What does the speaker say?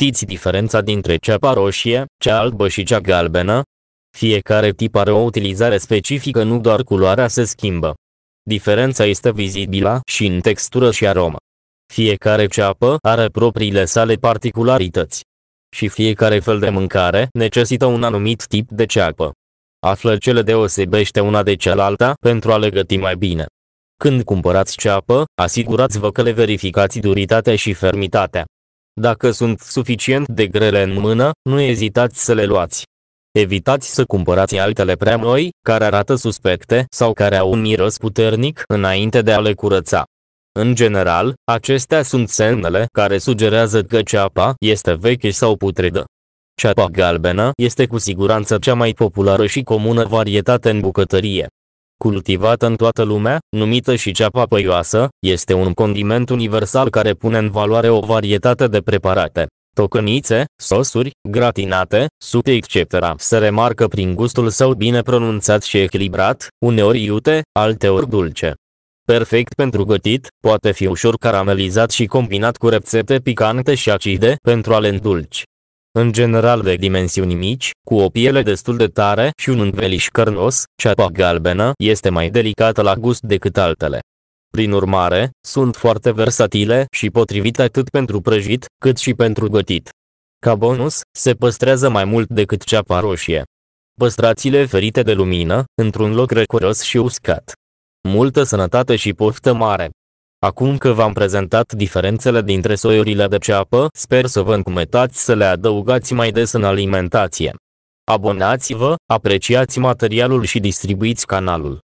știți diferența dintre ceapa roșie, cea albă și cea galbenă? Fiecare tip are o utilizare specifică, nu doar culoarea se schimbă. Diferența este vizibilă și în textură și aromă. Fiecare ceapă are propriile sale particularități. Și fiecare fel de mâncare necesită un anumit tip de ceapă. Află ce le deosebește una de cealaltă pentru a le găti mai bine. Când cumpărați ceapă, asigurați-vă că le verificați duritatea și fermitatea. Dacă sunt suficient de grele în mână, nu ezitați să le luați. Evitați să cumpărați altele prea noi, care arată suspecte sau care au un miros puternic înainte de a le curăța. În general, acestea sunt semnele care sugerează că ceapa este veche sau putredă. Ceapa galbenă este cu siguranță cea mai populară și comună varietate în bucătărie cultivată în toată lumea, numită și ceapa păioasă, este un condiment universal care pune în valoare o varietate de preparate tocănițe, sosuri, gratinate, supe etc. Se remarcă prin gustul său bine pronunțat și echilibrat, uneori iute, alteori dulce. Perfect pentru gătit, poate fi ușor caramelizat și combinat cu rețete picante și acide pentru a le îndulci în general de dimensiuni mici, cu o piele destul de tare și un înveliș cărnos, ceapa galbenă este mai delicată la gust decât altele. Prin urmare, sunt foarte versatile și potrivite atât pentru prăjit, cât și pentru gătit. Ca bonus, se păstrează mai mult decât ceapa roșie. Păstrațiile ferite de lumină, într-un loc răcoros și uscat. Multă sănătate și poftă mare! Acum că v-am prezentat diferențele dintre soiurile de ceapă, sper să vă încumetați să le adăugați mai des în alimentație. Abonați-vă, apreciați materialul și distribuiți canalul.